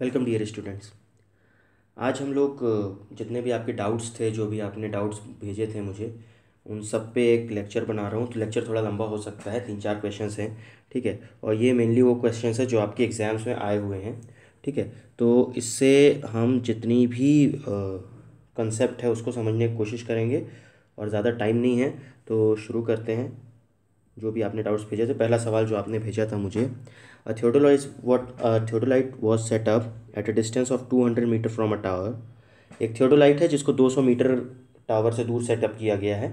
Welcome dear students आज हम लोग जितने भी आपके डाउट्स थे जो भी आपने डाउट्स भेजे थे मुझे उन सब पे एक लेक्चर बना रहा हूँ तो लेक्चर थोड़ा लंबा हो सकता है तीन चार क्वेश्चन हैं ठीक है और ये मेनली वो क्वेश्चन है जो आपके एग्ज़ाम्स में आए हुए हैं ठीक है तो इससे हम जितनी भी कंसेप्ट है उसको समझने की कोशिश करेंगे और ज़्यादा टाइम नहीं है तो शुरू करते हैं जो भी आपने डाउट्स भेजे थे पहला सवाल जो आपने भेजा था मुझे theodolite what theodolite was set up at a distance of two hundred metre from a tower एक थियोडोलाइट है जिसको दो सौ मीटर टावर से दूर सेटअप किया गया है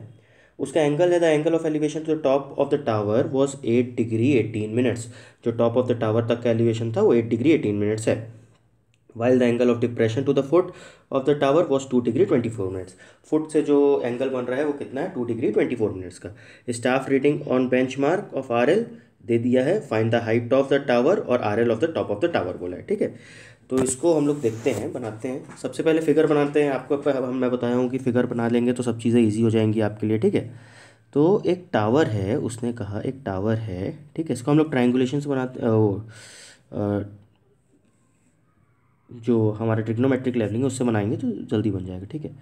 उसका एंगल है the angle of elevation to the top of the tower was eight degree eighteen minutes जो टॉप ऑफ द टावर तक का एलिवेशन था वो एट डिग्री एटीन मिनट्स है while the angle of depression to the foot of the tower was two degree twenty four minutes foot से जो angle बन रहा है वो कितना है two degree twenty four minutes का staff reading on bench benchmark of R L दे दिया है find the height of the tower और R L of the top of the tower बोला है ठीक है तो इसको हम लोग देखते हैं बनाते हैं सबसे पहले फिगर बनाते हैं आपको हम मैं बताया हूँ कि फिगर बना लेंगे तो सब चीज़ें ईजी हो जाएंगी आपके लिए ठीक है तो एक टावर है उसने कहा एक टावर है ठीक है इसको हम लोग ट्राइंगुलेशन बनाते जो हम्म। हमारा ट्रिग्नोमेट्रिक लेवलिंग है उससे बनाएंगे तो जल्दी बन जाएगा ठीक है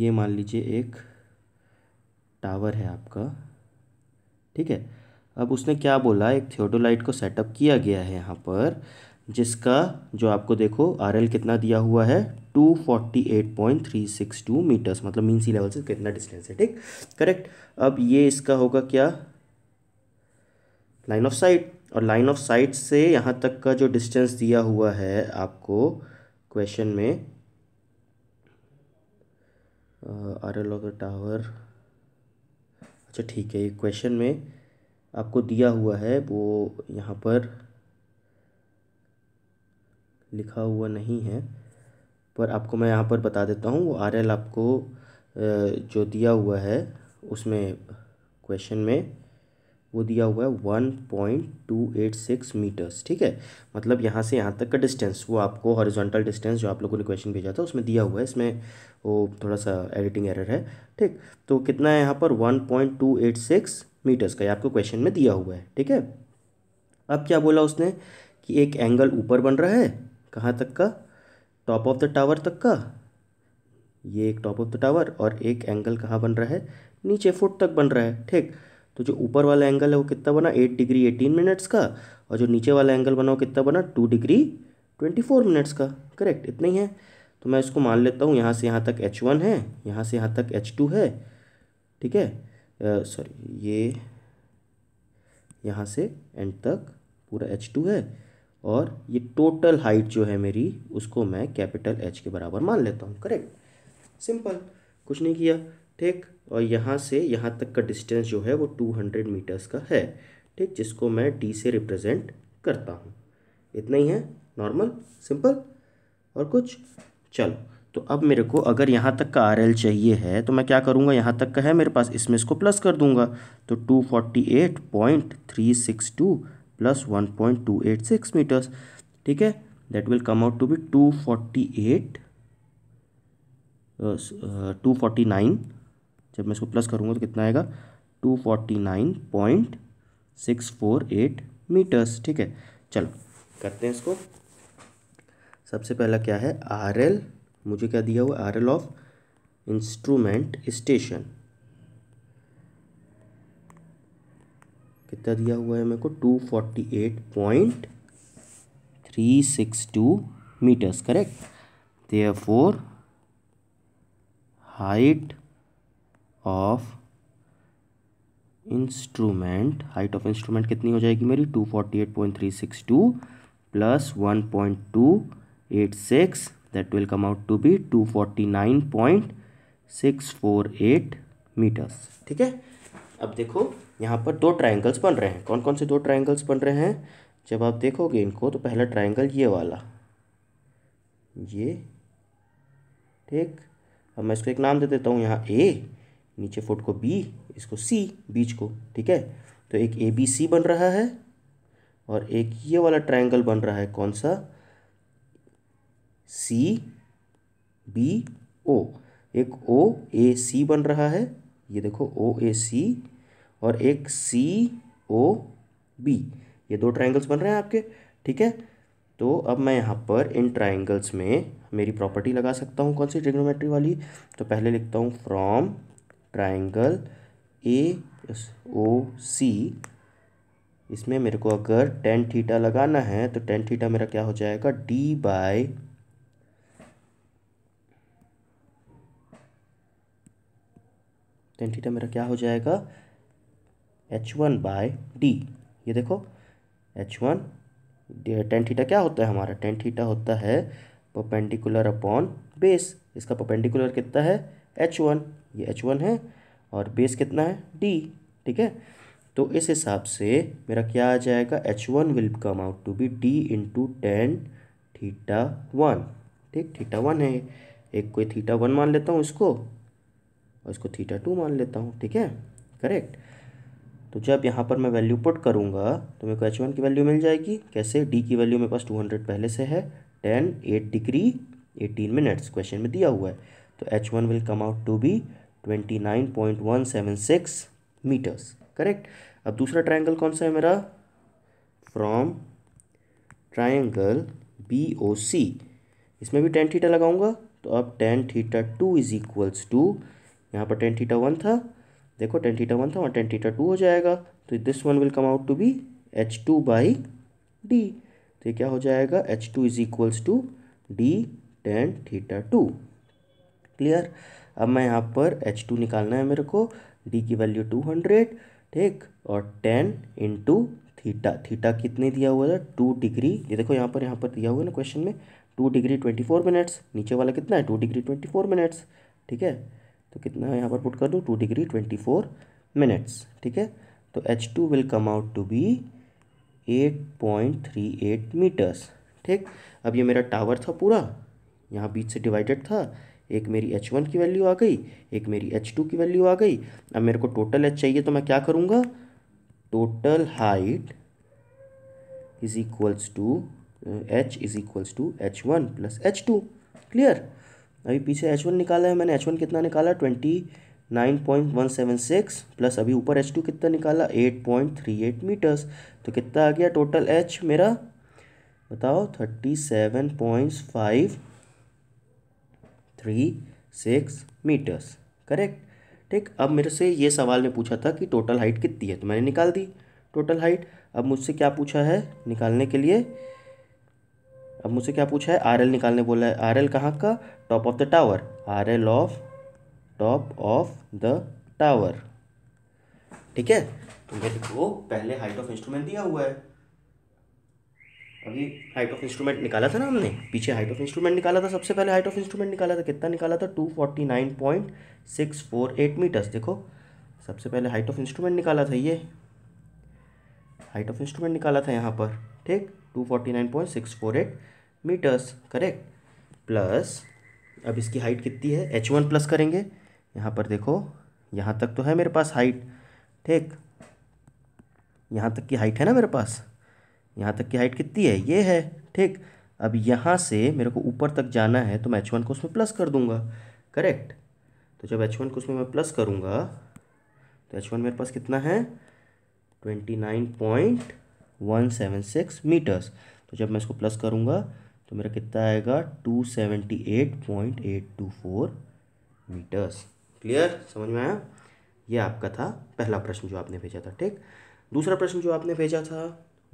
ये मान लीजिए एक टावर है आपका ठीक है अब उसने क्या बोला एक थियोडोलाइट को सेटअप किया गया है यहाँ पर जिसका जो आपको देखो आर कितना दिया हुआ है 248.362 मीटर्स मतलब मीन सी लेवल से कितना डिस्टेंस है ठीक करेक्ट अब ये इसका होगा क्या लाइन ऑफ साइट और लाइन ऑफ साइट से यहाँ तक का जो डिस्टेंस दिया हुआ है आपको क्वेश्चन में R L of the tower अच्छा ठीक है ये क्वेश्चन में आपको दिया हुआ है वो यहाँ पर लिखा हुआ नहीं है पर आपको मैं यहाँ पर बता देता हूँ वो आर एल आपको जो दिया हुआ है उसमें क्वेश्चन में वो दिया हुआ है one point two eight six metres ठीक है मतलब यहाँ से यहाँ तक का डिस्टेंस वो आपको हॉरिजॉन्टल डिस्टेंस जो आप लोगों ने क्वेश्चन भेजा था उसमें दिया हुआ है इसमें वो थोड़ा सा एडिटिंग एरर है ठीक तो कितना है यहाँ पर one point two eight six metres का ये आपको क्वेश्चन में दिया हुआ है ठीक है अब क्या बोला उसने कि एक एंगल ऊपर बन रहा है कहाँ तक का टॉप ऑफ द टावर तक का ये एक टॉप ऑफ द टावर और एक एंगल कहाँ बन रहा है नीचे फुट तक बन रहा है ठीक तो जो ऊपर वाला एंगल है वो कितना बना एट डिग्री एटीन मिनट्स का और जो नीचे वाला एंगल बना वो कितना बना two degree twenty four minutes का करेक्ट इतना ही है तो मैं इसको मान लेता हूँ यहाँ से यहाँ तक एच वन है यहाँ से यहाँ तक एच टू है ठीक है सॉरी ये यहाँ से एंड तक पूरा एच टू है और ये टोटल हाइट जो है मेरी उसको मैं कैपिटल एच के बराबर मान लेता हूँ करेक्ट सिंपल कुछ नहीं किया ठीक और यहाँ से यहाँ तक का डिस्टेंस जो है वो टू हंड्रेड मीटर्स का है ठीक जिसको मैं डी से रिप्रेजेंट करता हूँ इतना ही है नॉर्मल सिंपल और कुछ चलो तो अब मेरे को अगर यहाँ तक का आर एल चाहिए है तो मैं क्या करूँगा यहाँ तक का है मेरे पास इसमें इसको प्लस कर दूँगा तो two forty eight point three six two plus one point two eight six metres ठीक है that will come out to be two forty eight two forty nine जब मैं इसको प्लस करूँगा तो कितना आएगा two forty nine point six four eight metres ठीक है चलो करते हैं इसको सबसे पहला क्या है आर एल मुझे क्या दिया हुआ R L of instrument station कितना दिया हुआ है मेरे को two forty eight point three six two metres correct therefore height of instrument height of instrument कितनी हो जाएगी मेरी two forty eight point three six two plus one point two eight six that will come out to be two forty nine point six four eight metres ठीक है अब देखो यहाँ पर दो ट्राइंगल्स बन रहे हैं कौन कौन से दो ट्राइंगल्स बन रहे हैं जब आप देखोगे इनको तो पहला ट्राइंगल ये वाला ये ठीक अब मैं इसको एक नाम दे देता हूँ यहाँ ए नीचे फुट को बी इसको सी बीच को ठीक है तो एक ए बी सी बन रहा है और एक ये वाला ट्रायंगल बन रहा है कौन सा सी बी ओ एक ओ ए सी बन रहा है ये देखो ओ ए सी और एक सी ओ बी ये दो ट्रायंगल्स बन रहे हैं आपके ठीक है तो अब मैं यहाँ पर इन ट्रायंगल्स में मेरी प्रॉपर्टी लगा सकता हूँ कौन सी ट्रिग्नोमेट्री वाली तो पहले लिखता हूँ from triangle A plus O C इसमें मेरे को अगर टेन थीटा लगाना है तो टेन थीटा मेरा क्या हो जाएगा डी बाय टेन थीटा मेरा क्या हो जाएगा एच वन बाय डी ये देखो एच वन टेन थीटा क्या होता है हमारा टेन थीटा होता है परपेंडिकुलर अपॉन बेस इसका परपेंडिकुलर कितना है एच वन ये एच वन है और बेस कितना है डी ठीक है तो इस हिसाब से मेरा क्या आ जाएगा H one will come out to be D into tan theta one ठीक थीटा वन है एक कोई थीटा वन मान लेता हूँ इसको और इसको थीटा टू मान लेता हूँ ठीक है करेक्ट तो जब यहाँ पर मैं वैल्यू पुट करूँगा तो मेरे को एच वन की वैल्यू मिल जाएगी कैसे डी की वैल्यू मेरे पास टू हंड्रेड पहले से है tan eight degree eighteen minutes question में दिया हुआ है तो H one will come out to be twenty nine point one seven six metres correct अब दूसरा ट्रायंगल कौन सा है मेरा from triangle B O C इसमें भी टेन थीटा लगाऊंगा तो अब tan theta two is equals to यहाँ पर टेन थीटा वन था देखो टेन थीटा वन था वहाँ टेन थीटा टू हो जाएगा तो this one will come out to be H two by D तो ये क्या हो जाएगा H two is equals to D tan theta two clear अब मैं यहाँ पर एच टू निकालना है मेरे को डी की वैल्यू टू हंड्रेड ठीक और टेन इंटू थीटा थीटा कितने दिया हुआ था टू डिग्री ये देखो यहाँ पर यहाँ पर दिया हुआ है ना क्वेश्चन में two degree twenty four minutes नीचे वाला कितना है two degree twenty four minutes ठीक है तो कितना यहाँ पर पुट कर दूँ two degree twenty four minutes ठीक है तो H two will come out to be eight point three eight metres ठीक अब ये मेरा टावर था पूरा यहाँ बीच से डिवाइडेड था एक मेरी एच वन की वैल्यू आ गई एक मेरी एच टू की वैल्यू आ गई अब मेरे को टोटल एच चाहिए तो मैं क्या करूँगा total height is equals to H is equals to H one plus H two clear अभी पीछे एच वन निकाला है मैंने एच वन कितना निकाला twenty nine point one seven six plus अभी ऊपर एच टू कितना निकाला eight point three eight metres तो कितना आ गया टोटल एच मेरा बताओ thirty seven point five three six metres correct ठीक अब मेरे से ये सवाल में पूछा था कि टोटल हाइट कितनी है तो मैंने निकाल दी टोटल हाइट अब मुझसे क्या पूछा है निकालने के लिए अब मुझसे क्या पूछा है आर एल निकालने बोला है आर एल कहाँ का top of the tower R L of top of the tower ठीक है तो मेरे को पहले हाइट ऑफ इंस्ट्रूमेंट दिया हुआ है अभी हाइट ऑफ इंस्ट्रूमेंट निकाला था ना हमने पीछे हाइट ऑफ इंस्ट्रूमेंट निकाला था सबसे पहले हाइट ऑफ इंस्ट्रूमेंट निकाला था कितना निकाला था two forty nine point six four eight metres देखो सबसे पहले हाइट ऑफ इंस्ट्रूमेंट निकाला था ये हाइट ऑफ इंस्ट्रूमेंट निकाला था यहाँ पर ठीक two forty nine point six four eight metres correct plus अब इसकी हाइट कितनी है एच वन प्लस करेंगे यहाँ पर देखो यहाँ तक तो है मेरे पास हाइट ठीक यहाँ तक की हाइट है ना मेरे पास यहाँ तक की हाइट कितनी है ये है ठीक अब यहाँ से मेरे को ऊपर तक जाना है तो मैं एच वन को उसमें प्लस कर दूंगा करेक्ट तो जब एच वन को उसमें मैं प्लस करूँगा तो एच वन मेरे पास कितना है twenty nine point one seven six metres तो जब मैं इसको प्लस करूँगा तो मेरा कितना आएगा two seventy eight point eight two four metres clear समझ में आया ये आपका था पहला प्रश्न जो आपने भेजा था ठीक दूसरा प्रश्न जो आपने भेजा था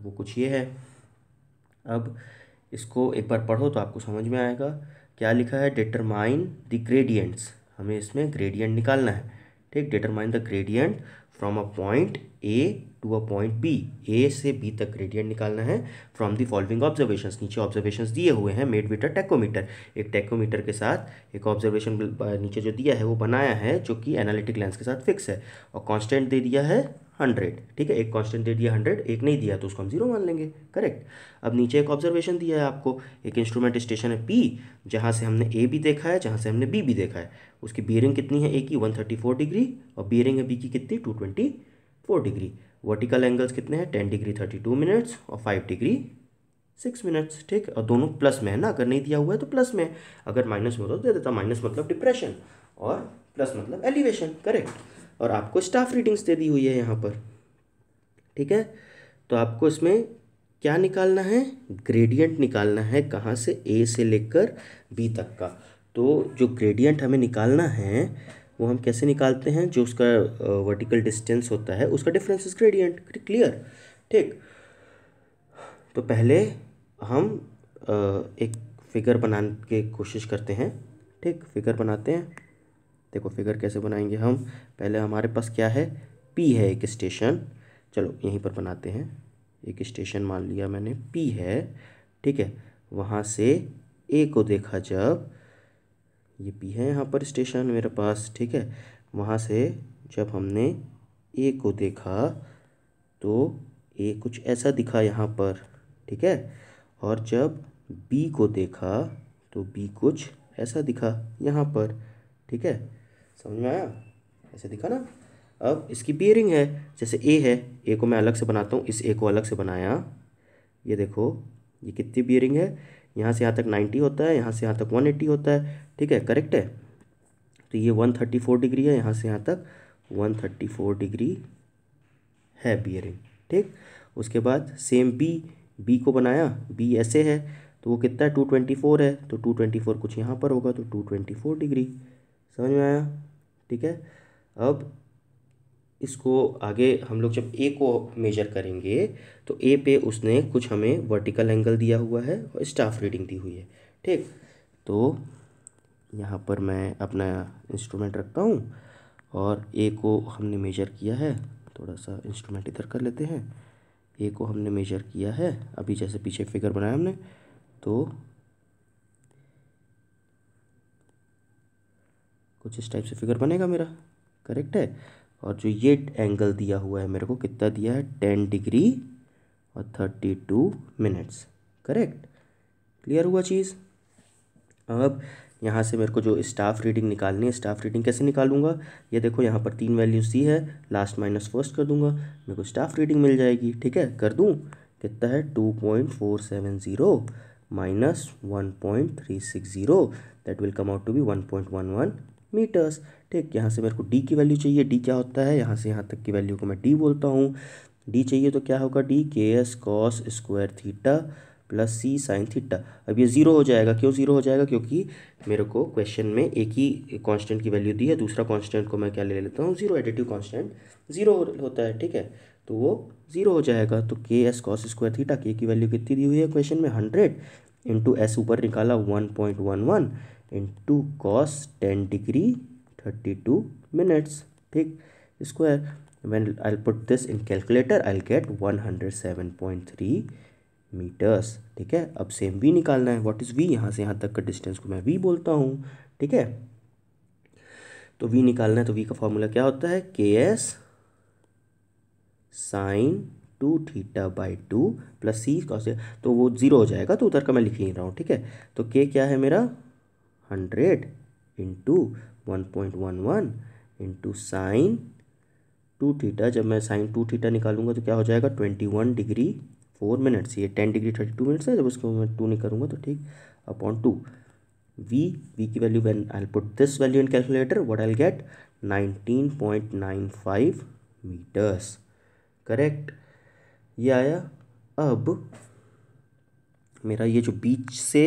वो कुछ ये है अब इसको एक बार पढ़ो तो आपको समझ में आएगा क्या लिखा है डिटरमाइन द ग्रेडियंट्स हमें इसमें ग्रेडियंट निकालना है ठीक determine the gradient from a point A to a point B A से बी तक ग्रेडियंट निकालना है फ्रॉम द फॉलोइंग ऑब्जर्वेशंस नीचे ऑब्जर्वेशंस दिए हुए हैं मेड विट अ टेकोमीटर एक टेकोमीटर के साथ एक ऑब्जर्वेशन नीचे जो दिया है वो बनाया है जो कि एनालिटिक लेंस के साथ फिक्स है और कॉन्स्टेंट दे दिया है हंड्रेड ठीक है एक कॉन्स्टेंट दे दिया हंड्रेड एक नहीं दिया तो उसको हम जीरो मान लेंगे करेक्ट अब नीचे एक ऑब्जर्वेशन दिया है आपको एक इंस्ट्रूमेंट स्टेशन है पी जहाँ से हमने ए भी देखा है जहाँ से हमने बी भी देखा है उसकी बियरिंग कितनी है ए की वन थर्टी फोर डिग्री और बियरिंग है बी की कितनी two twenty four degree vertical angles कितने हैं ten degree thirty two minutes और फाइव डिग्री सिक्स मिनट्स ठीक और दोनों प्लस में है ना अगर नहीं दिया हुआ है तो प्लस में अगर माइनस में होता तो दे देता माइनस मतलब डिप्रेशन और प्लस मतलब एलिवेशन करेक्ट और आपको स्टाफ रीडिंग्स दे दी हुई है यहाँ पर ठीक है तो आपको इसमें क्या निकालना है ग्रेडियंट निकालना है कहाँ से ए से लेकर बी तक का तो जो ग्रेडियंट हमें निकालना है वो हम कैसे निकालते हैं जो उसका वर्टिकल डिस्टेंस होता है उसका डिफरेंस इज ग्रेडियंट क्लियर ठीक तो पहले हम एक फिगर बनाने की कोशिश करते हैं ठीक फिगर बनाते हैं देखो फिगर कैसे बनाएंगे हम पहले हमारे पास क्या है पी है एक स्टेशन चलो यहीं पर बनाते हैं एक स्टेशन मान लिया मैंने पी है ठीक है वहाँ से ए को देखा जब ये पी है यहाँ पर स्टेशन मेरे पास ठीक है वहाँ से जब हमने ए को देखा तो ए कुछ ऐसा दिखा यहाँ पर ठीक है और जब बी को देखा तो बी कुछ ऐसा दिखा यहाँ पर ठीक है समझ में आया ऐसे दिखा ना अब इसकी पेयरिंग है जैसे ए है ए को मैं अलग से बनाता हूँ इस ए को अलग से बनाया ये देखो ये कितनी बियरिंग है यहाँ से यहाँ तक नाइन्टी होता है यहाँ से यहाँ तक वन एट्टी होता है ठीक है करेक्ट है तो ये वन थर्टी फोर डिग्री है यहाँ से यहाँ तक वन थर्टी फोर डिग्री है बियरिंग ठीक उसके बाद सेम बी बी को बनाया बी ऐसे है तो वो कितना है टू ट्वेंटी फ़ोर है तो टू ट्वेंटी फ़ोर कुछ यहाँ पर होगा तो टू ट्वेंटी फ़ोर डिग्री समझ में आया ठीक है अब इसको आगे हम लोग जब ए को मेजर करेंगे तो ए पे उसने कुछ हमें वर्टिकल एंगल दिया हुआ है और स्टाफ रीडिंग दी हुई है ठीक तो यहाँ पर मैं अपना इंस्ट्रूमेंट रखता हूँ और ए को हमने मेजर किया है थोड़ा सा इंस्ट्रूमेंट इधर कर लेते हैं ए को हमने मेजर किया है अभी जैसे पीछे फिगर बनाया हमने तो कुछ इस टाइप से फिगर बनेगा मेरा करेक्ट है और जो ये एंगल दिया हुआ है मेरे को कितना दिया है टेन डिग्री और thirty two minutes correct clear हुआ चीज़ अब यहाँ से मेरे को जो स्टाफ रीडिंग निकालनी है स्टाफ रीडिंग कैसे निकालूंगा ये देखो यहाँ पर तीन वैल्यूज दी है लास्ट माइनस फर्स्ट कर दूंगा मेरे को स्टाफ रीडिंग मिल जाएगी ठीक है कर दूँ कितना है two point four seven zero minus one point three six zero that will come out to be one point one one metres ठीक यहाँ से मेरे को डी की वैल्यू चाहिए डी क्या होता है यहाँ से यहाँ तक की वैल्यू को मैं डी बोलता हूँ डी चाहिए तो क्या होगा D K S cos square theta plus C sine theta अब ये ज़ीरो हो जाएगा क्यों ज़ीरो हो जाएगा क्योंकि मेरे को क्वेश्चन में एक ही कांस्टेंट की वैल्यू दी है दूसरा कांस्टेंट को मैं क्या ले लेता हूँ ज़ीरो एडिटिव कांस्टेंट ज़ीरो होता है ठीक है तो वो ज़ीरो हो जाएगा तो के एस कॉस स्क्वायर थीटा के की वैल्यू कितनी दी हुई है क्वेश्चन में हंड्रेड इंटू एस ऊपर निकाला one point one one into cos ten degree thirty two minutes ठीक square in calculator I get one hundred seven point three metres ठीक है अब सेम वी निकालना है व्हाट इज़ वी यहाँ से यहाँ तक का डिस्टेंस को मैं वी बोलता हूँ ठीक है तो वी निकालना है तो वी का फॉर्मूला क्या होता है K S sine two theta by two plus C cos तो वो ज़ीरो हो जाएगा तो उधर का मैं लिख ही रहा हूँ ठीक है तो के क्या है मेरा hundred into one point one one into sine two theta जब मैं साइन टू थीटा निकालूंगा तो क्या हो जाएगा twenty one degree four minutes ये ten degree thirty two minutes है जब उसको मैं टू नहीं करूँगा तो ठीक अपॉन टू वी वी की value when I put this value in calculator what I get nineteen point nine five metres correct ये आया अब मेरा ये जो बीच से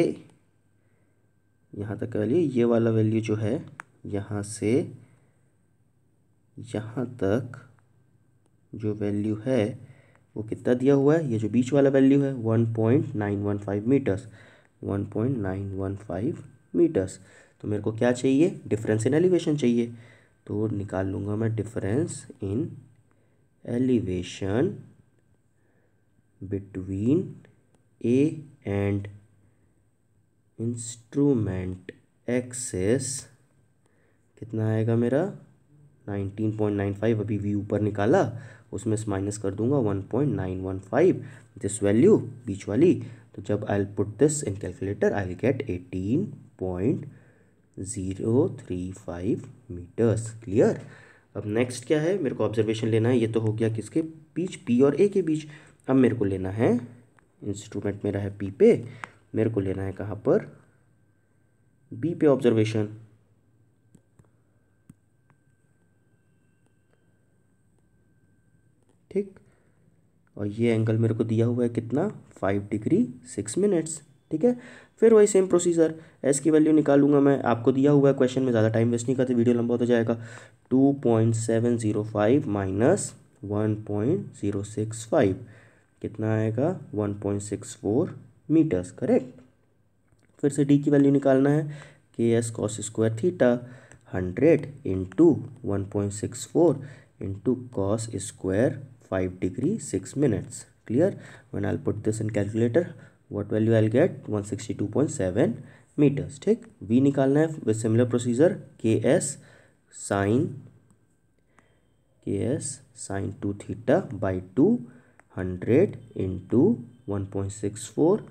यहाँ तक का वैल्यू ये वाला वैल्यू जो है यहाँ से यहाँ तक जो वैल्यू है वो कितना दिया हुआ है ये जो बीच वाला वैल्यू है one point nine one five metres one point nine one five metres तो मेरे को क्या चाहिए डिफरेंस इन एलिवेशन चाहिए तो निकाल लूँगा मैं difference in elevation between A and instrument axis कितना आएगा मेरा 19.95 अभी वी ऊपर निकाला उसमें से माइनस कर दूंगा 1.915 दिस वैल्यू बीच वाली तो जब I put this in calculator I will get 18.035 metres clear अब नेक्स्ट क्या है मेरे को ऑब्जर्वेशन लेना है ये तो हो गया किसके बीच पी और ए के बीच अब मेरे को लेना है इंस्ट्रूमेंट मेरा है पी पे मेरे को लेना है कहाँ पर बी पे ऑब्जर्वेशन ठीक और ये एंगल मेरे को दिया हुआ है कितना फाइव डिग्री सिक्स मिनट्स ठीक है फिर वही सेम प्रोसीजर एस की वैल्यू निकालूंगा मैं आपको दिया हुआ है क्वेश्चन में ज़्यादा टाइम वेस्ट नहीं करते वीडियो लंबा होता तो जाएगा two point seven zero five minus one point zero six five कितना आएगा one point six four metres correct फिर से डी की वैल्यू निकालना है K S cos square theta hundred into one point six four into cos square five degree six minutes clear one I put this in calculator what value I get one sixty two point seven metres ठीक V निकालना है with similar procedure K S sine K S sine two theta by two hundred into one point six four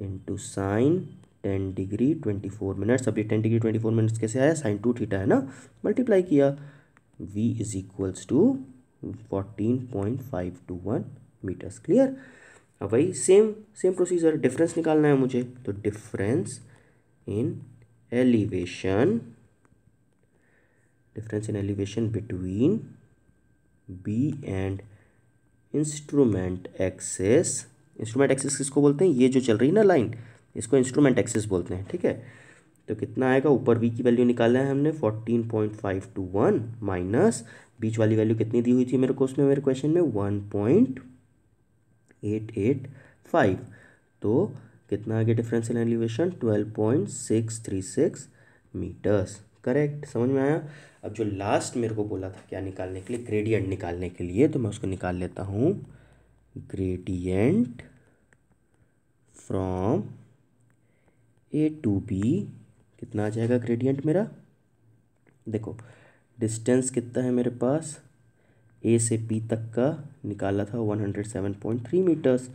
into sine ten degree twenty four minutes अब ये ten degree twenty four minutes कैसे आया sine two theta है ना multiply किया V is equals to fourteen point five two one metres clear अब वही same same procedure difference निकालना है मुझे तो difference in elevation difference in elevation between B and instrument axis instrument axis किसको बोलते हैं ये जो चल रही है ना लाइन इसको इंस्ट्रूमेंट एक्सेस बोलते हैं ठीक है तो कितना आएगा ऊपर वी की वैल्यू निकाला है हमने fourteen point five two one minus बीच वाली वैल्यू कितनी दी हुई थी मेरे को उसमें मेरे क्वेश्चन में one point eight eight five तो कितना आ गया differential elevation twelve point six three six metres correct समझ में आया अब जो लास्ट मेरे को बोला था क्या निकालने के लिए ग्रेडियंट निकालने के लिए तो मैं उसको निकाल लेता हूँ gradient from A to B कितना आ जाएगा ग्रेडियंट मेरा देखो डिस्टेंस कितना है मेरे पास ए से पी तक का निकाला था one hundred seven point three metres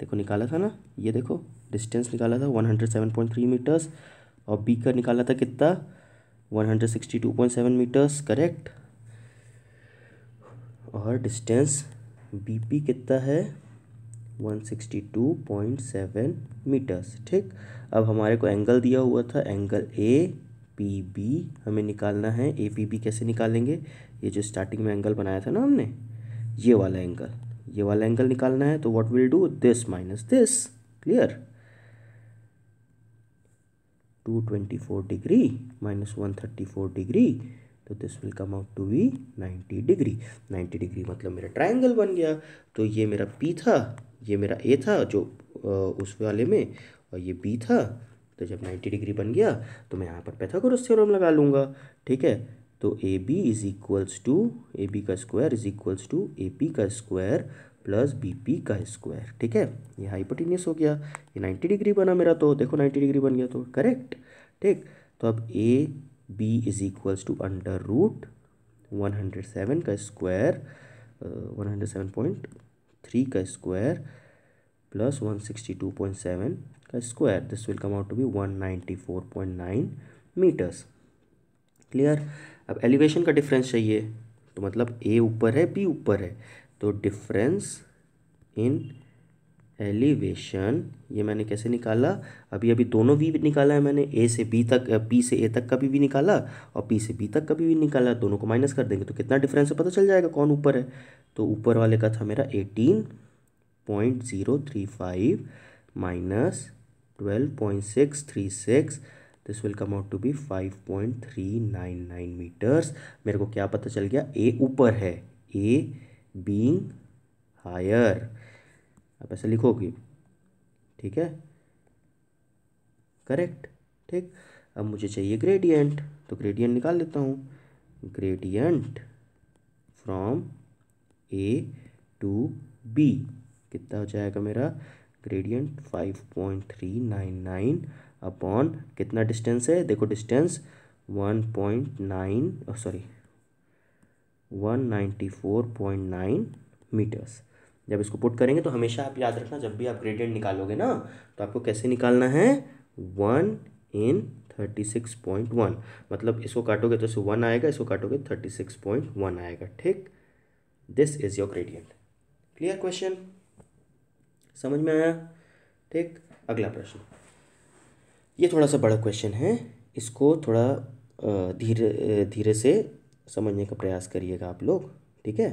देखो निकाला था ना ये देखो डिस्टेंस निकाला था one hundred seven point three metres और बी का निकाला था कितना one hundred sixty two point seven metres correct और डिस्टेंस बी पी कितना है 162.7 मीटर्स ठीक अब हमारे को एंगल दिया हुआ था एंगल ए पी बी हमें निकालना है ए पी बी कैसे निकालेंगे ये जो स्टार्टिंग में एंगल बनाया था ना हमने ये वाला एंगल ये वाला एंगल निकालना है तो what will do this minus this clear 224 degree minus 134 degree तो this will come out to be 90 degree 90 degree मतलब मेरा ट्रायंगल बन गया तो ये मेरा पी था ये मेरा ए था जो उस वाले में और ये बी था तो जब 90 डिग्री बन गया तो मैं यहाँ पर पैथागोरस थ्योरम लगा लूँगा ठीक है तो A B is equals to A B का square is equals to A P का स्क्वायर प्लस बी पी का स्क्वायर ठीक है ये हाइपोटिनियस हो गया ये नाइन्टी डिग्री बना मेरा तो देखो नाइन्टी डिग्री बन गया तो करेक्ट ठीक तो अब A B is equals to under root one hundred seven का square one hundred seven point three का square plus one sixty two point seven का square this will come out to be one ninety four point nine metres clear अब elevation का difference चाहिए तो मतलब ए ऊपर है बी ऊपर है तो डिफरेंस इन एलिवेशन ये मैंने कैसे निकाला अभी अभी दोनों वी निकाला है मैंने ए से बी तक पी से ए तक का भी वी निकाला और पी से बी तक का भी वी निकाला दोनों को माइनस कर देंगे तो कितना डिफरेंस है पता चल जाएगा कौन ऊपर है तो ऊपर वाले का था मेरा eighteen point zero three five minus twelve point six three six this will come out to be five point three nine nine metres मेरे को क्या पता चल गया ए ऊपर है ए बींग हायर आप ऐसा लिखोगे ठीक है करेक्ट ठीक अब मुझे चाहिए ग्रेडियंट तो ग्रेडियंट निकाल लेता हूँ gradient from A to B कितना हो जाएगा मेरा gradient five point three nine nine upon कितना डिस्टेंस है देखो distance one point nine sorry one ninety four point nine metres जब इसको पुट करेंगे तो हमेशा आप याद रखना जब भी आप ग्रेडियंट निकालोगे ना तो आपको कैसे निकालना है one in thirty six point one मतलब इसको काटोगे तो इसको वन आएगा इसको काटोगे थर्टी सिक्स पॉइंट वन आएगा ठीक this is your gradient clear question समझ में आया ठीक अगला प्रश्न ये थोड़ा सा बड़ा क्वेश्चन है इसको थोड़ा धीरे धीरे से समझने का प्रयास करिएगा आप लोग ठीक है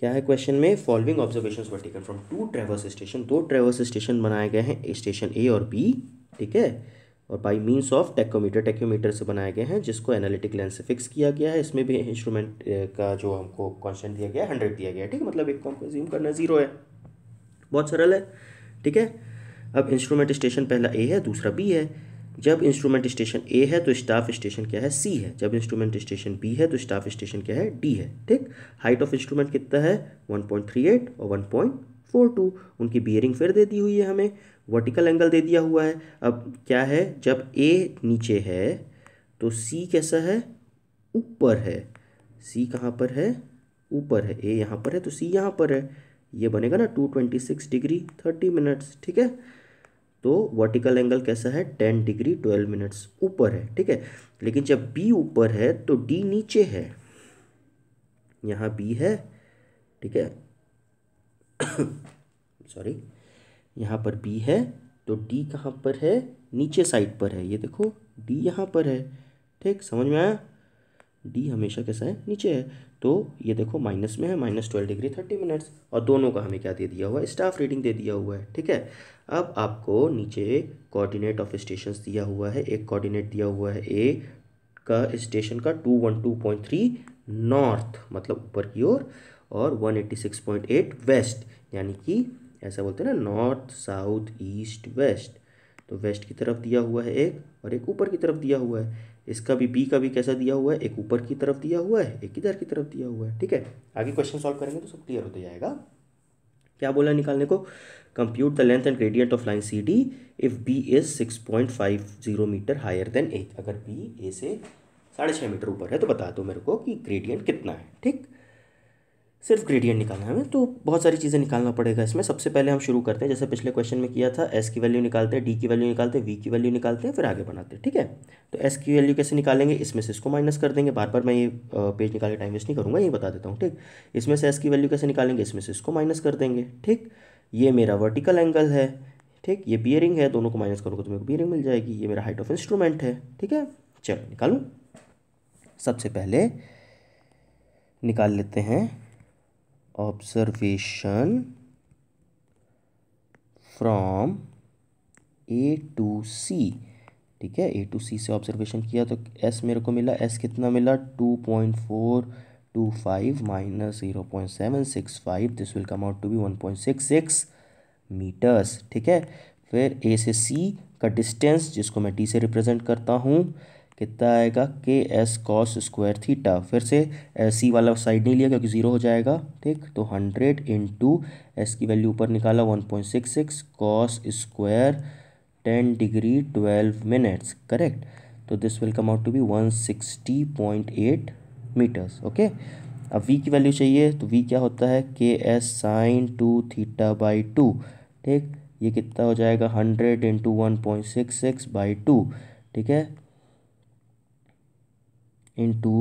क्या है क्वेश्चन में following observation were taken from two traverse station दो ट्रेवर्स स्टेशन बनाए गए हैं स्टेशन ए और बी ठीक है और by means of tacheometer tacheometer से बनाए गए हैं जिसको एनालिटिक लेंस से फिक्स किया गया है इसमें भी इंस्ट्रूमेंट का जो हमको कॉन्स्टेंट दिया गया है हंड्रेड दिया गया है ठीक है मतलब एक को हमको ज्यूम करना जीरो है बहुत सरल है ठीक है अब इंस्ट्रूमेंट स्टेशन पहला ए है दूसरा बी है जब इंस्ट्रूमेंट स्टेशन ए है तो स्टाफ स्टेशन क्या है सी है जब इंस्ट्रूमेंट स्टेशन बी है तो स्टाफ स्टेशन क्या है डी है ठीक हाइट ऑफ इंस्ट्रूमेंट कितना है 1.38 और 1.42 उनकी बियरिंग फिर दे दी हुई है हमें वर्टिकल एंगल दे दिया हुआ है अब क्या है जब ए नीचे है तो सी कैसा है ऊपर है सी कहाँ पर है ऊपर है ए यहाँ पर है तो सी यहाँ पर है ये बनेगा ना two twenty six degree thirty minutes ठीक है तो वर्टिकल एंगल कैसा है टेन डिग्री ट्वेल्व मिनट्स ऊपर है ठीक है लेकिन जब बी ऊपर है तो डी नीचे है यहाँ बी है ठीक है सॉरी यहाँ पर बी है तो डी कहाँ पर है नीचे साइड पर है ये देखो डी यहाँ पर है ठीक समझ में आया डी हमेशा कैसा है नीचे है तो ये देखो माइनस में है minus twelve degree thirty minutes और दोनों का हमें क्या दे दिया हुआ है स्टाफ रीडिंग दे दिया हुआ है ठीक है अब आपको नीचे कोऑर्डिनेट ऑफ स्टेशन दिया हुआ है एक कोऑर्डिनेट दिया हुआ है ए का स्टेशन का two one two point three north मतलब ऊपर की ओर और one eighty six point eight west यानी कि ऐसा बोलते हैं ना नॉर्थ साउथ ईस्ट वेस्ट तो वेस्ट की तरफ दिया हुआ है एक और एक ऊपर की तरफ दिया हुआ है इसका भी बी का भी कैसा दिया हुआ है एक ऊपर की तरफ दिया हुआ है एक इधर की तरफ दिया हुआ है ठीक है आगे क्वेश्चन सॉल्व करेंगे तो सब क्लियर होता जाएगा क्या बोला निकालने को compute the length and gradient of line C D if B is six point five zero metre higher than A अगर बी ए से साढ़े छः मीटर ऊपर है तो बता दो मेरे को कि ग्रेडियंट कितना है ठीक सिर्फ ग्रेडियंट निकालना है हमें तो बहुत सारी चीज़ें निकालना पड़ेगा इसमें सबसे पहले हम शुरू करते हैं जैसे पिछले क्वेश्चन में किया था एस की वैल्यू निकालते हैं डी की वैल्यू निकालते हैं वी की वैल्यू निकालते हैं फिर आगे बनाते हैं ठीक है तो एस की वैल्यू कैसे निकालेंगे इसमें से इसको माइनस कर देंगे बार बार मैं ये पेज निकाल के टाइम वेस्ट नहीं करूँगा ये बता देता हूँ ठीक इसमें से एस की वैल्यू कैसे निकालेंगे इसमें से इसको माइनस कर देंगे ठीक ये मेरा वर्टिकल एंगल है ठीक ये बियरिंग है दोनों को माइनस करोगे तो मेरे को बियरिंग मिल जाएगी ये मेरा हाइट ऑफ इंस्ट्रूमेंट है ठीक है चलो निकालूँ सबसे पहले निकाल लेते हैं observation from A to C ठीक है ए टू सी से ऑब्जर्वेशन किया तो एस मेरे को मिला एस कितना मिला two point four two five minus zero point seven six five this will come out to be one point six six metres ठीक है फिर ए से सी का डिस्टेंस जिसको मैं डी से रिप्रेजेंट करता हूँ कितना आएगा के एस कॉस स्क्वायर थीटा फिर से सी वाला साइड नहीं लिया क्योंकि ज़ीरो हो जाएगा ठीक तो हंड्रेड इन टू एस की वैल्यू ऊपर निकाला one point six six cos square ten degree twelve minutes correct तो this will come out to be one sixty point eight metres okay अब वी की वैल्यू चाहिए तो वी क्या होता है K S sine two theta by two ठीक ये कितना हो जाएगा hundred into one point six six by two ठीक है इन टू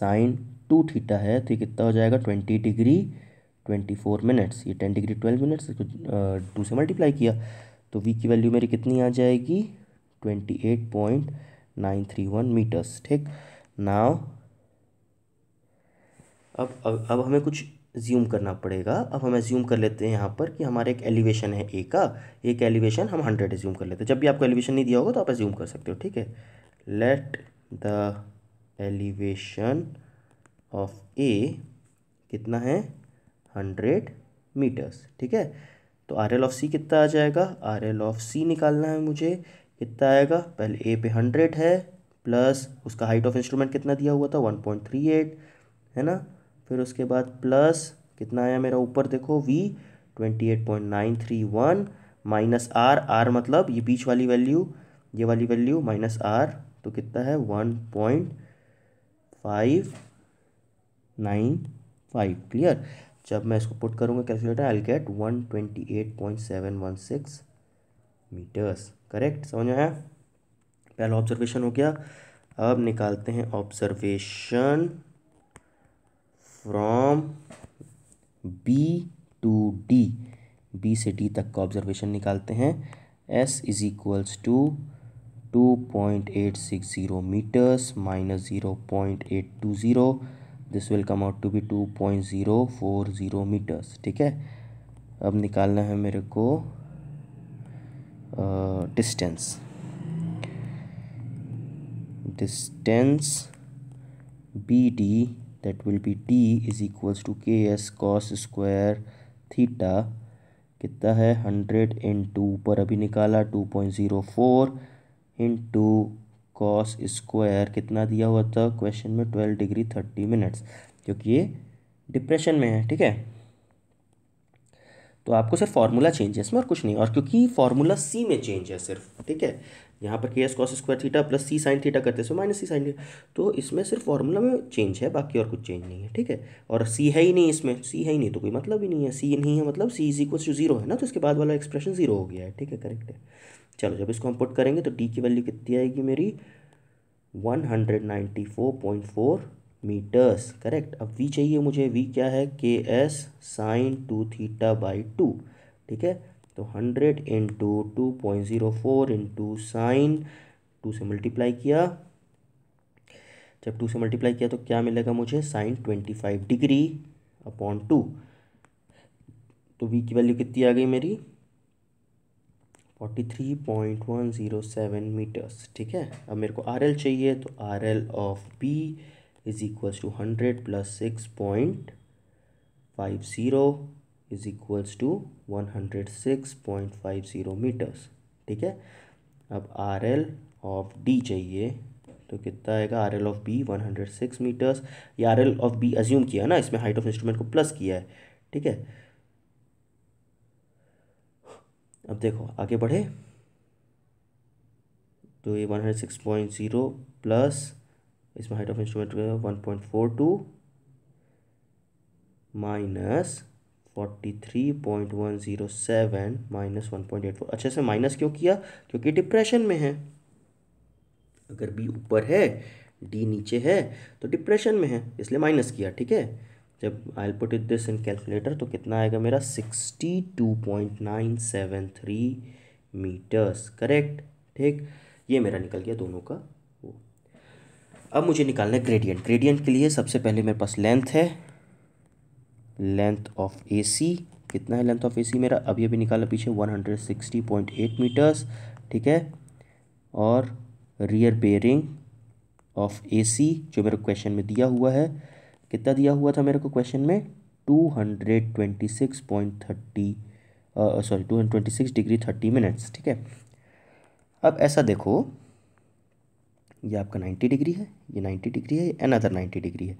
साइन टू थीटा है तो ये कितना हो जाएगा twenty degree twenty four minutes ये ten degree twelve minutes two से मल्टीप्लाई किया तो वी की वैल्यू मेरी कितनी आ जाएगी twenty eight point nine three one metres ठीक नाव अब अब अब हमें कुछ ज्यूम करना पड़ेगा अब हम एज्यूम कर लेते हैं यहाँ पर कि हमारा एक एलिवेशन है ए का एक एलिवेशन हम हंड्रेड एज्यूम कर लेते हैं जब भी आपको एलिवेशन नहीं दिया होगा तो आप एज्यूम कर सकते हो ठीक है let the elevation of A कितना है हंड्रेड मीटर्स ठीक है तो आर एल ऑफ सी कितना आ जाएगा आर एल ऑफ सी निकालना है मुझे कितना आएगा पहले ए पे हंड्रेड है प्लस उसका हाइट ऑफ इंस्ट्रूमेंट कितना दिया हुआ था वन पॉइंट थ्री एट है ना फिर उसके बाद प्लस कितना आया मेरा ऊपर देखो V twenty eight point nine three one minus R R मतलब ये बीच वाली वैल्यू ये वाली वैल्यू माइनस आर तो कितना है one point five nine five clear जब मैं इसको पुट करूँगा calculator I get one twenty eight point seven one six metres correct समझ आया पहला ऑब्जर्वेशन हो गया अब निकालते हैं observation from B to D B से डी तक का ऑब्जर्वेशन निकालते हैं S is equals to 2.860 meters minus 0.820 this will come out to be 2.040 metres ठीक है अब निकालना है मेरे को distance distance B D that will be D is equals to K S cos square theta कितना है हंड्रेड इन टू ऊपर अभी निकाला two point zero four into cos square कितना दिया हुआ था क्वेश्चन में ट्वेल्व डिग्री थर्टी मिनट्स क्योंकि ये डिप्रेशन में है ठीक है तो आपको सिर्फ फार्मूला चेंज है इसमें और कुछ नहीं और क्योंकि फार्मूला सी में चेंज है सिर्फ ठीक है यहाँ पर K S cos square theta plus C sine theta करते हैं माइनस सी साइन थीटा तो इसमें सिर्फ फार्मूला में चेंज है बाकी और कुछ चेंज नहीं है ठीक है और सी है ही नहीं इसमें सी है ही नहीं तो कोई मतलब ही नहीं है सी नहीं है मतलब C is equal to zero है ना तो इसके बाद वाला एक्सप्रेशन जीरो हो गया है ठीक है करेक्ट है चलो जब इसको हम पुट करेंगे तो डी की वैल्यू कितनी आएगी मेरी one hundred ninety four point four metres correct अब वी चाहिए मुझे वी क्या है K S sine two theta by two ठीक है तो hundred into two point zero four into sine two से मल्टीप्लाई किया जब टू से मल्टीप्लाई किया तो क्या मिलेगा मुझे sine twenty five degree upon two तो वी की वैल्यू कितनी आ गई मेरी forty three point one zero seven metres ठीक है अब मेरे को आर एल चाहिए तो R L of B is equals to hundred plus six point five zero is equals to one hundred six point five zero metres ठीक है अब आर एल ऑफ डी चाहिए तो कितना आएगा R L of B one hundred six metres या R L of B assume किया ना इसमें हाइट ऑफ इंस्ट्रूमेंट को प्लस किया है ठीक है अब देखो आगे बढ़े तो ये one hundred six point zero plus इसमें height of instrument one point four two minus forty three point one zero seven minus one point eight four अच्छे से माइनस क्यों किया क्योंकि डिप्रेशन में है अगर बी ऊपर है डी नीचे है तो डिप्रेशन में है इसलिए माइनस किया ठीक है जब I put it this in calculator तो कितना आएगा मेरा sixty two point nine seven three metres correct ठीक ये मेरा निकल गया दोनों का वो अब मुझे निकालना है ग्रेडियंट ग्रेडियंट के लिए सबसे पहले मेरे पास लेंथ है लेंथ ऑफ ए सी कितना है लेंथ ऑफ ए सी मेरा अभी अभी निकाला पीछे one hundred sixty point eight metres ठीक है और rear bearing of A C जो मेरे क्वेश्चन में दिया हुआ है कितना दिया हुआ था मेरे को क्वेश्चन में two hundred twenty six point thirty sorry two hundred twenty six degree thirty minutes ठीक है अब ऐसा देखो ये आपका नाइन्टी डिग्री है ये नाइन्टी डिग्री है एन अदर नाइन्टी डिग्री है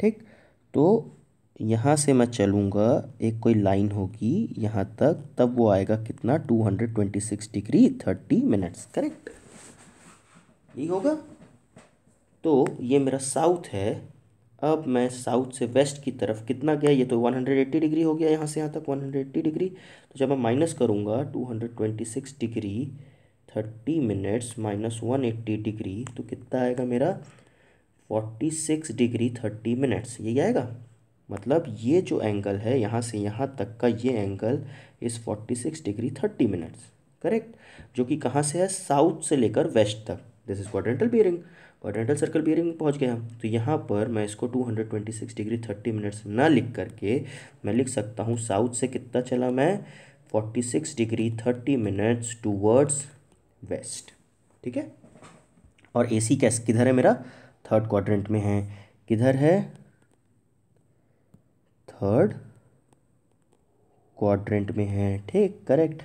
ठीक तो यहाँ से मैं चलूँगा एक कोई लाइन होगी यहाँ तक तब वो आएगा कितना two hundred twenty six degree thirty minutes correct यही होगा तो ये मेरा साउथ है अब मैं साउथ से वेस्ट की तरफ कितना गया ये तो 180 डिग्री हो गया यहाँ से यहाँ तक 180 डिग्री तो जब मैं माइनस करूँगा 226 डिग्री 30 मिनट्स माइनस 180 डिग्री तो कितना आएगा मेरा 46 डिग्री 30 मिनट्स यही आएगा मतलब ये जो एंगल है यहाँ से यहाँ तक का ये एंगल इस 46 डिग्री 30 मिनट्स करेक्ट जो कि कहाँ से है साउथ से लेकर वेस्ट तक दिस इज कॉन्टिनेंटल बियरिंग और सर्कल बियरिंग में पहुँच गए हम तो यहाँ पर मैं इसको two hundred twenty six degree thirty minutes ना लिख करके मैं लिख सकता हूँ साउथ से कितना चला मैं forty six degree thirty minutes towards west ठीक है और ए सी कैस किधर है मेरा थर्ड क्वाड्रेंट में है किधर है थर्ड क्वाड्रेंट में है ठीक करेक्ट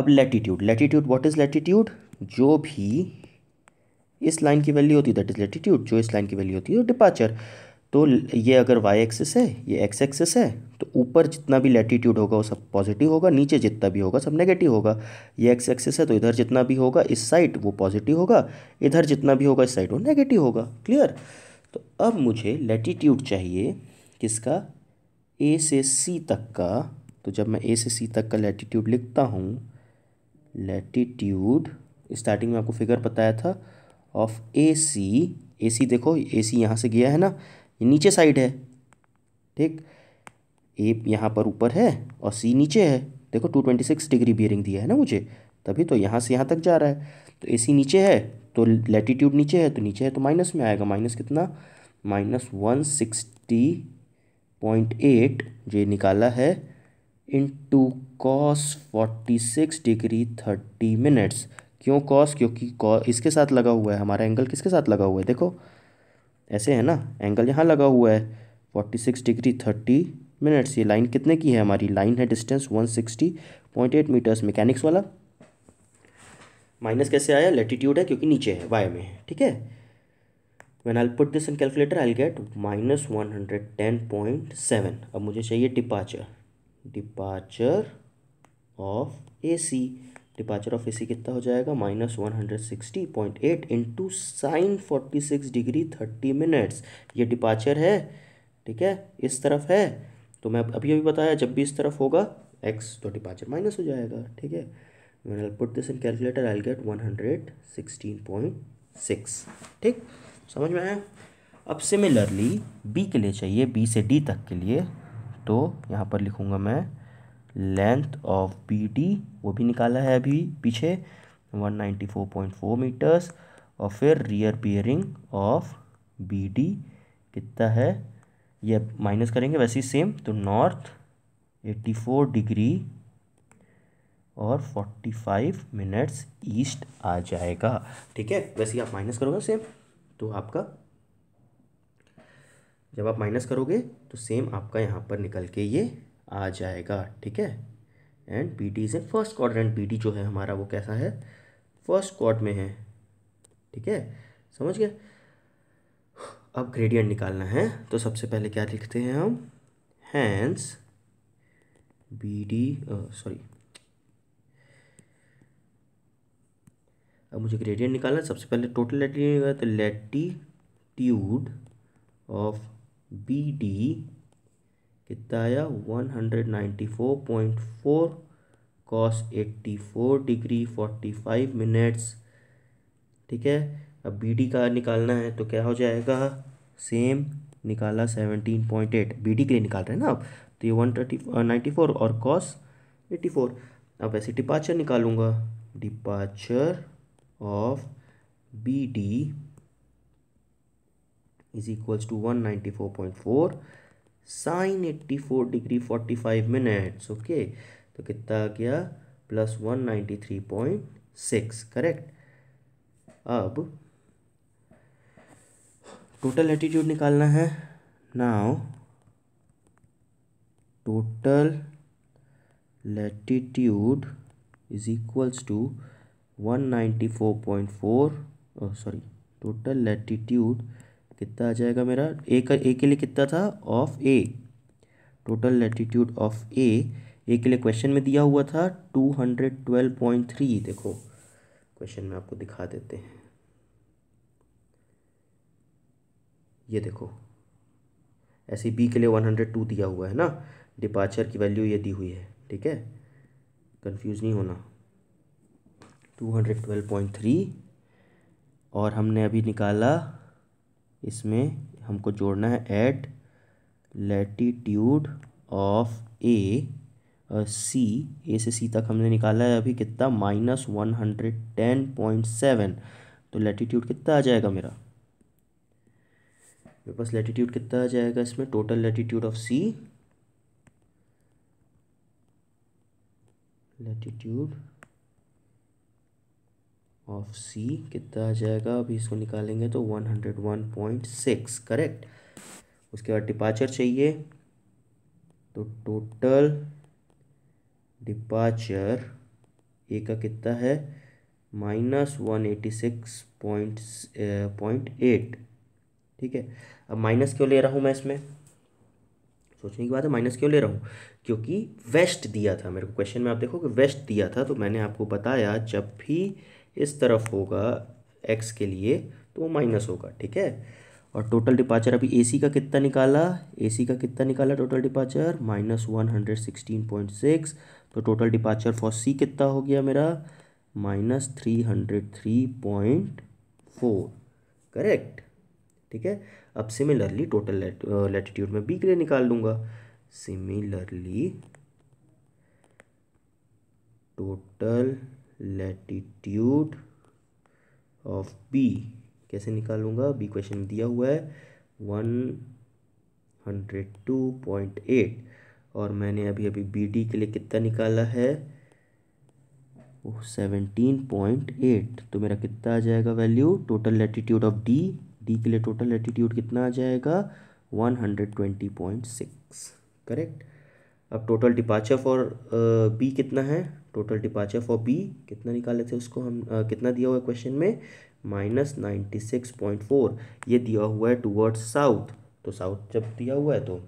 अब latitude latitude what is latitude जो भी इस लाइन की वैल्यू होती है दैट इज़ लेटीट्यूड जो इस लाइन की वैल्यू होती है डिपाचर तो ये अगर वाई एक्सेस है ये एक्स एक्सेस है तो ऊपर जितना भी लेटीट्यूड होगा वो सब पॉजिटिव होगा नीचे जितना भी होगा सब नेगेटिव होगा ये एक्स एक्सेस है तो इधर जितना भी होगा इस साइड वो पॉजिटिव होगा इधर जितना भी होगा इस साइड वो नेगेटिव होगा क्लियर तो अब मुझे लेटीट्यूड चाहिए किसका ए से सी तक का तो जब मैं ए से सी तक का लेटीट्यूड लिखता हूँ लेटीट्यूड स्टार्टिंग में आपको फिगर बताया था ऑफ ए सी ए सी देखो ए सी यहाँ से गया है ना ये नीचे साइड है ठीक ए यहाँ पर ऊपर है और सी नीचे है देखो two twenty six degree bearing दिया है ना मुझे तभी तो यहाँ से यहाँ तक जा रहा है तो ए सी नीचे है तो लेटीट्यूड नीचे है तो नीचे है तो माइनस में आएगा माइनस कितना minus one sixty point eight जो निकाला है into cos forty six degree thirty minutes क्यों कॉस क्योंकि इसके साथ लगा हुआ है हमारा एंगल किसके साथ लगा हुआ है देखो ऐसे है ना एंगल यहाँ लगा हुआ है forty six degree thirty minutes ये लाइन कितने की है हमारी लाइन है distance one sixty point eight metres mechanics वाला माइनस कैसे आया लेटीट्यूड है क्योंकि नीचे है वाई में है ठीक है when I put this in calculator I get minus one hundred ten point seven अब मुझे चाहिए departure departure of A C departure of AC कितना हो जाएगा minus one hundred sixty point eight into sine forty six degree thirty minutes ये departure है ठीक है इस तरफ है तो मैं अभी अभी बताया जब भी इस तरफ होगा एक्स तो डिपार्चर माइनस हो जाएगा ठीक है in calculator I get one hundred sixteen point six ठीक समझ में आया अब सिमिलरली बी के लिए चाहिए बी से डी तक के लिए तो यहाँ पर लिखूँगा मैं लेंथ ऑफ पी वो भी निकाला है अभी पीछे 194.4 मीटर्स और फिर रियर पेयरिंग ऑफ बी कितना है ये माइनस करेंगे वैसे ही सेम तो नॉर्थ 84 डिग्री और 45 मिनट्स ईस्ट आ जाएगा ठीक है वैसे ही आप माइनस करोगे सेम तो आपका जब आप माइनस करोगे तो सेम आपका यहाँ पर निकल के ये आ जाएगा ठीक है and P T is in first quadrant P T जो है हमारा वो कैसा है फर्स्ट क्वाड में है ठीक है समझ गए अब ग्रेडियंट निकालना है तो सबसे पहले क्या लिखते हैं हम हैंस बी डी सॉरी अब मुझे ग्रेडियंट निकालना सबसे पहले टोटल लेटी तो लेटीट्यूड ऑफ बी डी कितना आया 194.4 कॉस 84 डिग्री 45 मिनट्स ठीक है अब बी डी का निकालना है तो क्या हो जाएगा सेम निकाला 17.8 बी डी के लिए निकाल रहे हैं ना आप तो ये वन थर्टी नाइन्टी फोर और कॉस 84 फोर अब ऐसे डिपार्चर निकालूंगा departure of B D is equals to one ninety four point four sine eighty four degree forty five minutes okay तो कितना आ गया plus one ninety three point six correct अब total latitude निकालना है now total latitude is equals to one ninety four point four sorry total latitude कितना आ जाएगा मेरा ए का ए के लिए कितना था of A total latitude of A A के लिए क्वेश्चन में दिया हुआ था two hundred twelve point three देखो क्वेश्चन में आपको दिखा देते हैं ये देखो ऐसे बी के लिए वन हंड्रेड टू दिया हुआ है ना डिपार्चर की वैल्यू ये दी हुई है ठीक है कंफ्यूज नहीं होना two hundred twelve point three और हमने अभी निकाला इसमें हमको जोड़ना है at latitude of A C A से सी तक हमने निकाला है अभी कितना minus one hundred ten point seven तो लेटीट्यूड कितना आ जाएगा मेरा मेरे पास लेटीट्यूड कितना आ जाएगा इसमें total latitude of C latitude of C कितना आ जाएगा अभी इसको निकालेंगे तो one hundred one point six correct उसके बाद डिपाचर चाहिए तो टोटल डिपाचर ए का कितना है minus one eighty six point point eight ठीक है अब माइनस क्यों ले रहा हूँ मैं इसमें सोचने की बात है माइनस क्यों ले रहा हूँ क्योंकि वेस्ट दिया था मेरे को क्वेश्चन में आप देखो कि वेस्ट दिया था तो मैंने आपको बताया जब भी इस तरफ होगा एक्स के लिए तो वो माइनस होगा ठीक है और टोटल डिपार्चर अभी एसी का कितना निकाला एसी का कितना निकाला total departure minus one hundred sixteen point six तो टोटल डिपार्चर फॉर सी कितना हो गया मेरा minus three hundred three point four correct ठीक है अब सिमिलरली टोटल लेटिट्यूड में बी के लिए निकाल लूँगा similarly total latitude of B कैसे निकालूंगा बी क्वेश्चन दिया हुआ है one hundred two point eight और मैंने अभी अभी बी डी के लिए कितना निकाला है सेवनटीन पॉइंट एट तो मेरा कितना आ जाएगा value total latitude of D D के लिए टोटल लेटीट्यूड कितना आ जाएगा one hundred twenty point six correct अब टोटल डिपार्चर फॉर बी कितना है टोटल डिपार्चर फॉर बी कितना निकाले थे उसको हम आ, कितना दिया हुआ है क्वेश्चन में minus ninety six point four ये दिया हुआ है टूवर्ड्स साउथ तो साउथ जब दिया हुआ है तो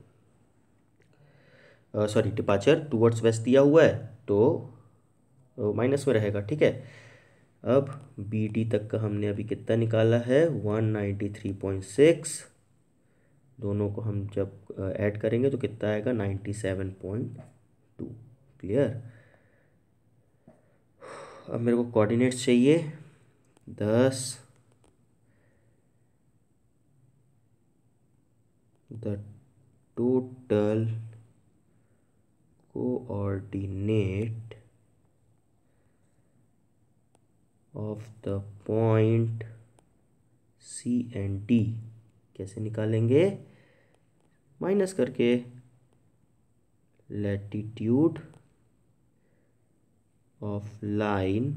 सॉरी डिपार्चर टूवर्ड्स वेस्ट दिया हुआ है तो माइनस में रहेगा ठीक है अब बी डी तक का हमने अभी कितना निकाला है one ninety three point six दोनों को हम जब ऐड करेंगे तो कितना आएगा ninety seven point two clear अब मेरे को कोऑर्डिनेट्स चाहिए दस the total coordinate of the point C and D कैसे निकालेंगे माइनस करके latitude of line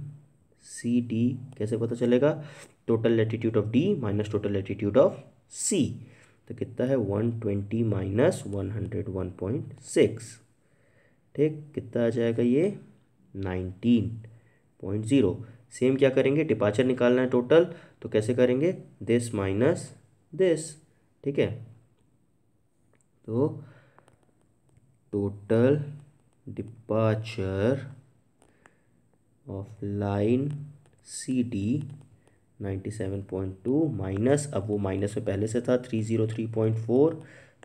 C D कैसे पता चलेगा total latitude of D minus total latitude of C तो कितना है one twenty minus one hundred one point six ठीक कितना आ जाएगा ये नाइनटीन पॉइंट ज़ीरो सेम क्या करेंगे डिपार्चर निकालना है टोटल तो कैसे करेंगे दिस माइनस दिस ठीक है तो total departure of line C D ninety seven point two minus अब वो माइनस में पहले से था three zero three point four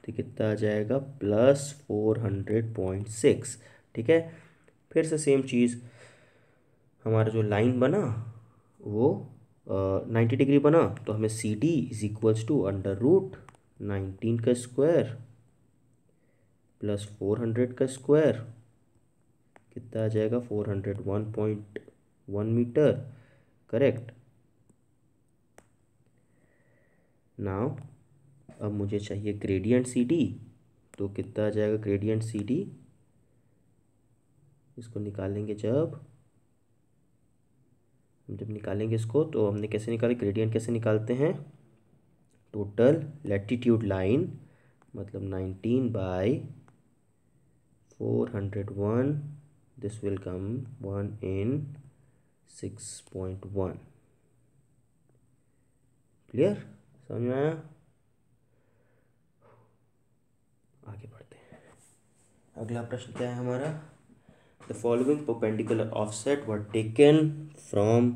तो कितना आ जाएगा plus four hundred point six ठीक है फिर से सेम चीज़ हमारा जो लाइन बना वो नाइन्टी डिग्री बना तो हमें C D is equals to under root nineteen का स्क्वायर प्लस फोर हंड्रेड का स्क्वायर कितना आ जाएगा four hundred one point one metre correct now अब मुझे चाहिए ग्रेडियंट सी डी तो कितना आ जाएगा ग्रेडियंट सी डी इसको निकालेंगे जब हम जब निकालेंगे इसको तो हमने कैसे निकाले ग्रेडियंट कैसे निकालते हैं टोटल लेटीट्यूड लाइन मतलब nineteen by four hundred one this will come 1 in 6.1 clear समझ में आया आगे बढ़ते हैं अगला प्रश्न क्या है हमारा the following perpendicular offset were taken from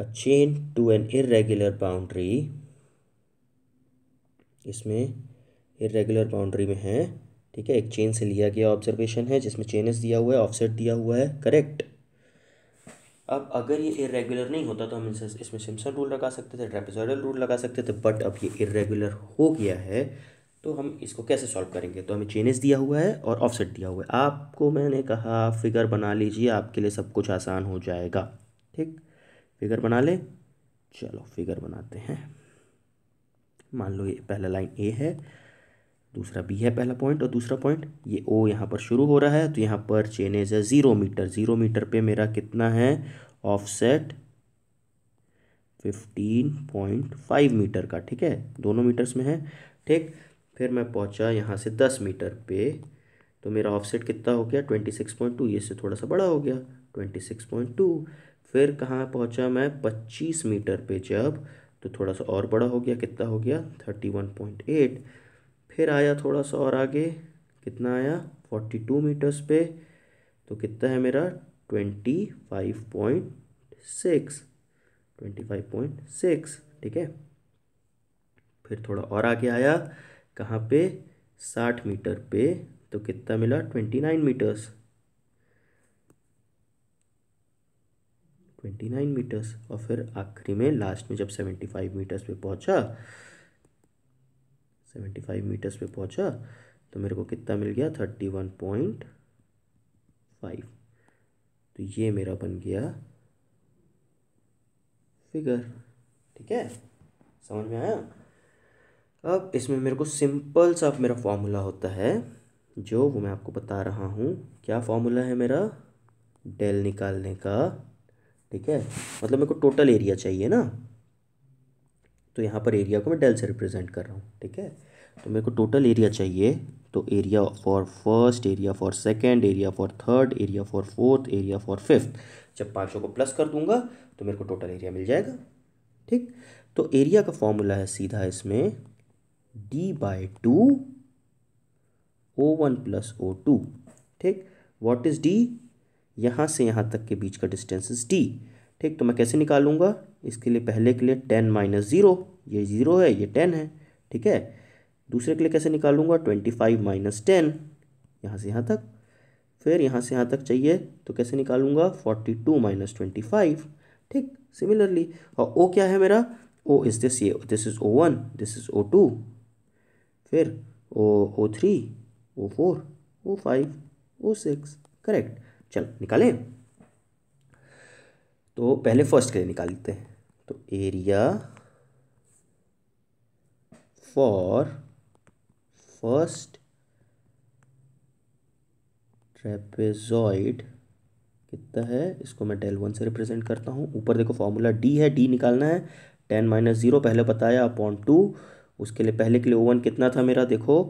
a chain to an irregular boundary इसमें इरेगुलर बाउंड्री में है ठीक है एक चेन से लिया गया ऑब्जर्वेशन है जिसमें चेनस दिया हुआ है ऑफसेट दिया हुआ है करेक्ट अब अगर ये इरेगुलर नहीं होता तो हम इसमें सिमसन रूल लगा सकते थे ट्रेपेजोइडल रूल लगा सकते थे बट अब ये इरेगुलर हो गया है तो हम इसको कैसे सॉल्व करेंगे तो हमें चेनेस दिया हुआ है और ऑफसेट दिया हुआ है आपको मैंने कहा फिगर बना लीजिए आपके लिए सब कुछ आसान हो जाएगा ठीक फिगर बना ले चलो फिगर बनाते हैं मान लो ये पहला लाइन ए है दूसरा बी है पहला पॉइंट और दूसरा पॉइंट ये ओ यहाँ पर शुरू हो रहा है तो यहाँ पर चेन है ज़ीरो मीटर ज़ीरो मीटर पे मेरा कितना है offset fifteen point five metre का ठीक है दोनों मीटर्स में है ठीक फिर मैं पहुँचा यहाँ से दस मीटर पे तो मेरा ऑफसेट कितना हो गया ट्वेंटी सिक्स पॉइंट टू ये से थोड़ा सा बड़ा हो गया ट्वेंटी सिक्स पॉइंट टू फिर कहाँ पहुँचा मैं पच्चीस मीटर पे जब तो थोड़ा सा और बड़ा हो गया कितना हो गया थर्टी वन पॉइंट एट फिर आया थोड़ा सा और आगे कितना आया फोर्टी टू मीटर्स पे तो कितना है मेरा twenty five point six twenty five point six ठीक है फिर थोड़ा और आगे आया कहाँ पे साठ मीटर पे तो कितना मिला twenty nine metres twenty nine metres और फिर आखिरी में लास्ट में जब सेवेंटी फाइव मीटर्स पे पहुंचा सेवेंटी फाइव मीटर्स पे पहुंचा तो मेरे को कितना मिल गया थर्टी वन पॉइंट फाइव तो ये मेरा बन गया फिगर ठीक है समझ में आया अब इसमें मेरे को सिंपल सा मेरा फॉर्मूला होता है जो वो मैं आपको बता रहा हूँ क्या फॉर्मूला है मेरा डेल निकालने का ठीक है मतलब मेरे को टोटल एरिया चाहिए ना तो यहाँ पर एरिया को मैं डेल से रिप्रेजेंट कर रहा हूँ ठीक है तो मेरे को टोटल एरिया चाहिए तो area for first area for second area for third area for fourth area for fifth जब पाँचों को प्लस कर दूंगा तो मेरे को टोटल एरिया मिल जाएगा ठीक तो एरिया का फॉर्मूला है सीधा इसमें D by two O one plus O two ठीक वॉट इज़ डी यहाँ से यहाँ तक के बीच का डिस्टेंस इज डी ठीक तो मैं कैसे निकालूंगा इसके लिए पहले के लिए टेन माइनस ज़ीरो ये ज़ीरो है ये टेन है ठीक है दूसरे के लिए कैसे निकालूंगा ट्वेंटी फाइव माइनस टेन यहाँ से यहाँ तक फिर यहाँ से यहाँ तक चाहिए तो कैसे निकालूंगा forty two minus twenty five ठीक सिमिलरली और ओ क्या है मेरा ओ इज़ दिस ये this is O one this is O two फिर O O three O four O five O six correct चल निकालें तो पहले फर्स्ट के लिए निकाल लेते हैं तो एरिया फॉर फर्स्ट ट्रेपेजॉइड कितना है इसको मैं डेल वन से रिप्रेजेंट करता हूँ ऊपर देखो फार्मूला डी है डी निकालना है टेन माइनस ज़ीरो पहले बताया अपॉन टू उसके लिए पहले के लिए ओवन कितना था मेरा देखो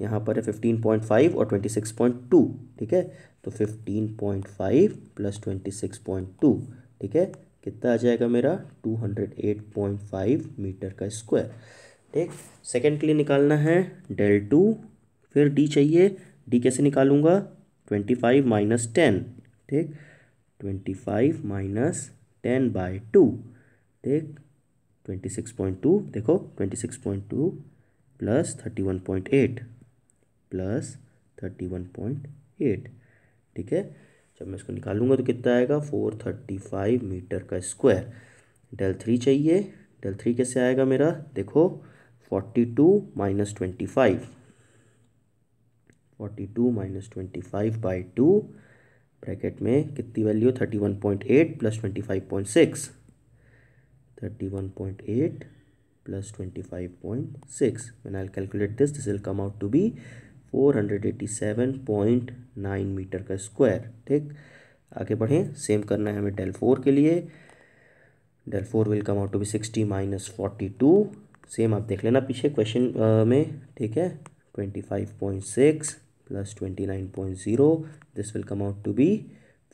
यहाँ पर है फिफ्टीन पॉइंट फाइव और ट्वेंटी सिक्स पॉइंट टू ठीक है तो fifteen point five plus twenty six point two ठीक है कितना आ जाएगा मेरा two hundred eight point five metre का स्क्वायर ठीक सेकेंड के लिए निकालना है डेल टू फिर डी चाहिए डी कैसे निकालूंगा ट्वेंटी फाइव माइनस टेन ठीक twenty five minus ten by two ठीक ट्वेंटी सिक्स पॉइंट टू देखो twenty six point two plus thirty one point eight plus thirty one point eight ठीक है जब मैं इसको निकालूंगा तो कितना आएगा फोर थर्टी फाइव मीटर का स्क्वायर डेल थ्री चाहिए डेल थ्री कैसे आएगा मेरा देखो forty two minus twenty five forty two minus twenty five by two bracket में कितनी value thirty one point eight plus twenty five point six thirty one point eight plus twenty five point six when I'll calculate this this will come 487.9 metre का square ठीक आगे बढ़ें same करना है हमें del four के लिए del four will come out to be sixty minus forty two same आप देख लेना पीछे क्वेश्चन में ठीक है twenty five point six plus twenty nine point zero this will come out to be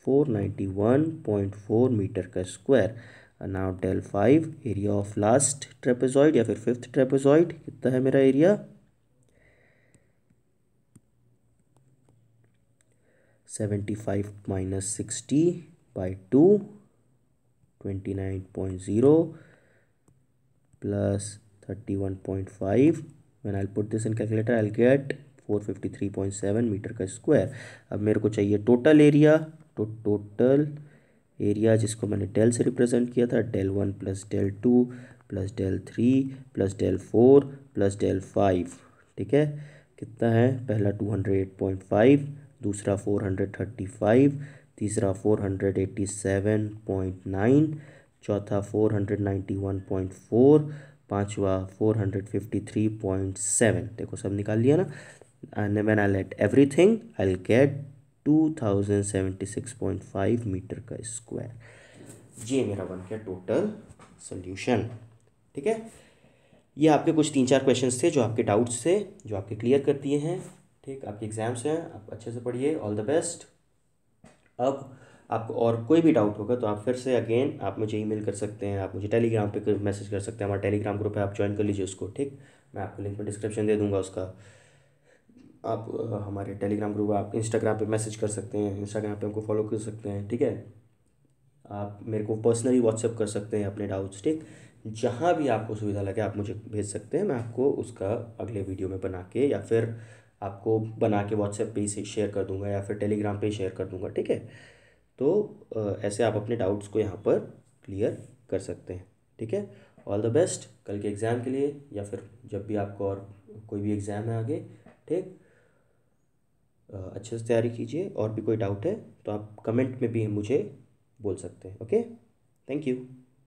four ninety one point four metre का square now del five area of last trapezoid या फिर फिफ्थ ट्रेपेजॉइड कितना है मेरा area seventy five minus sixty by two twenty nine point zero plus put this in calculator I get four fifty three point seven metre का square अब मेरे को चाहिए टोटल एरिया तो टोटल एरिया जिसको मैंने डेल से रिप्रेजेंट किया था del one plus del two plus del three plus del four plus del five ठीक है कितना है पहला टू हंड्रेड पॉइंट फाइव दूसरा फोर हंड्रेड थर्टी फाइव तीसरा four hundred eighty seven point nine चौथा four hundred ninety one point four पाँचवा four hundred fifty three point seven देखो सब निकाल लिया ना and when I let everything I get two thousand seventy six point five metre का square ये मेरा बन गया टोटल सोल्यूशन ठीक है ये आपके कुछ तीन चार क्वेश्चंस थे जो आपके डाउट्स थे जो आपके क्लियर कर दिए हैं ठीक आपके एग्ज़ाम्स हैं आप अच्छे से पढ़िए ऑल द बेस्ट अब आपको और कोई भी डाउट होगा तो आप फिर से अगेन आप मुझे ईमेल कर सकते हैं आप मुझे टेलीग्राम पे मैसेज कर सकते हैं हमारा टेलीग्राम ग्रुप है आप ज्वाइन कर लीजिए उसको ठीक मैं आपको लिंक में डिस्क्रिप्शन दे दूँगा उसका आप हमारे टेलीग्राम ग्रुप आप इंस्टाग्राम पे मैसेज कर सकते हैं इंस्टाग्राम पे हमको फॉलो कर सकते हैं ठीक है आप मेरे को पर्सनली व्हाट्सअप कर सकते हैं अपने डाउट्स ठीक जहाँ भी आपको सुविधा लगे आप मुझे भेज सकते हैं मैं आपको उसका अगले वीडियो में बना के या फिर आपको बना के व्हाट्सएप पे ही शेयर कर दूंगा या फिर टेलीग्राम पे शेयर कर दूंगा ठीक है तो ऐसे आप अपने डाउट्स को यहाँ पर क्लियर कर सकते हैं ठीक है ऑल द बेस्ट कल के एग्ज़ाम के लिए या फिर जब भी आपको और कोई भी एग्ज़ाम है आगे ठीक अच्छे से तैयारी कीजिए और भी कोई डाउट है तो आप कमेंट में भी मुझे बोल सकते हैं ओके थैंक यू